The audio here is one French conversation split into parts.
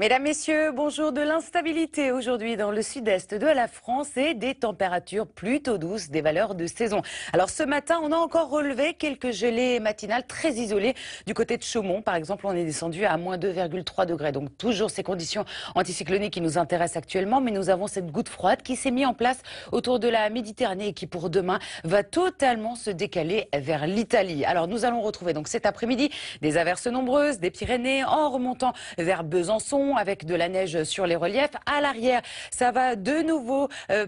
Mesdames, Messieurs, bonjour. De l'instabilité aujourd'hui dans le sud-est de la France et des températures plutôt douces, des valeurs de saison. Alors ce matin, on a encore relevé quelques gelées matinales très isolées. Du côté de Chaumont, par exemple, on est descendu à moins 2,3 degrés. Donc toujours ces conditions anticycloniques qui nous intéressent actuellement. Mais nous avons cette goutte froide qui s'est mise en place autour de la Méditerranée et qui pour demain va totalement se décaler vers l'Italie. Alors nous allons retrouver donc cet après-midi des averses nombreuses des Pyrénées en remontant vers Besançon avec de la neige sur les reliefs. À l'arrière, ça va de nouveau euh,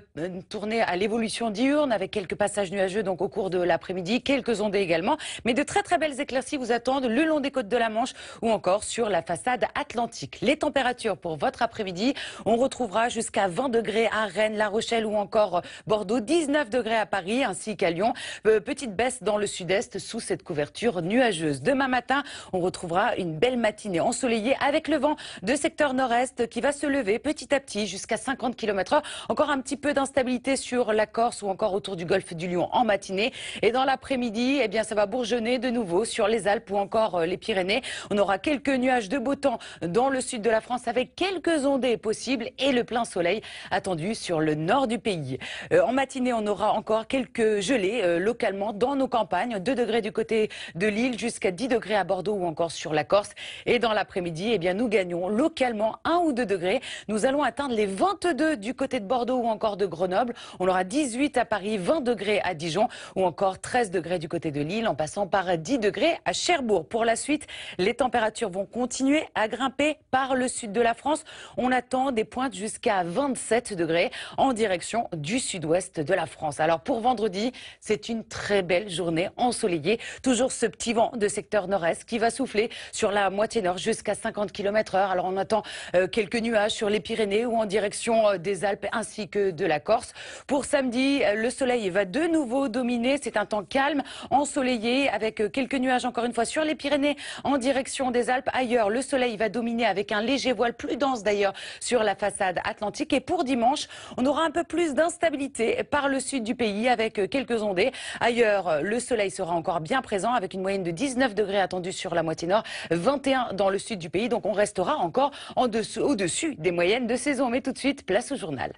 tourner à l'évolution diurne avec quelques passages nuageux donc au cours de l'après-midi, quelques ondées également. Mais de très très belles éclaircies vous attendent le long des côtes de la Manche ou encore sur la façade atlantique. Les températures pour votre après-midi, on retrouvera jusqu'à 20 degrés à Rennes, La Rochelle ou encore Bordeaux, 19 degrés à Paris ainsi qu'à Lyon. Euh, petite baisse dans le sud-est sous cette couverture nuageuse. Demain matin, on retrouvera une belle matinée ensoleillée avec le vent de cette secteur nord-est qui va se lever petit à petit jusqu'à 50 km h Encore un petit peu d'instabilité sur la Corse ou encore autour du golfe du Lion en matinée. Et dans l'après-midi, eh bien, ça va bourgeonner de nouveau sur les Alpes ou encore euh, les Pyrénées. On aura quelques nuages de beau temps dans le sud de la France avec quelques ondées possibles et le plein soleil attendu sur le nord du pays. Euh, en matinée, on aura encore quelques gelées euh, localement dans nos campagnes. 2 degrés du côté de l'île jusqu'à 10 degrés à Bordeaux ou encore sur la Corse. Et dans l'après-midi, eh bien, nous gagnons localement également 1 ou 2 degrés. Nous allons atteindre les 22 du côté de Bordeaux ou encore de Grenoble. On aura 18 à Paris, 20 degrés à Dijon ou encore 13 degrés du côté de Lille en passant par 10 degrés à Cherbourg. Pour la suite, les températures vont continuer à grimper par le sud de la France. On attend des pointes jusqu'à 27 degrés en direction du sud-ouest de la France. Alors pour vendredi, c'est une très belle journée ensoleillée. Toujours ce petit vent de secteur nord-est qui va souffler sur la moitié nord jusqu'à 50 km heure. Alors on attend euh, quelques nuages sur les Pyrénées ou en direction euh, des Alpes ainsi que de la Corse. Pour samedi, euh, le soleil va de nouveau dominer. C'est un temps calme, ensoleillé, avec quelques nuages encore une fois sur les Pyrénées en direction des Alpes. Ailleurs, le soleil va dominer avec un léger voile plus dense d'ailleurs sur la façade atlantique. Et pour dimanche, on aura un peu plus d'instabilité par le sud du pays avec quelques ondées. Ailleurs, le soleil sera encore bien présent avec une moyenne de 19 degrés attendue sur la moitié nord, 21 dans le sud du pays. Donc on restera encore en dessous, au-dessus des moyennes de saison. Mais tout de suite, place au journal.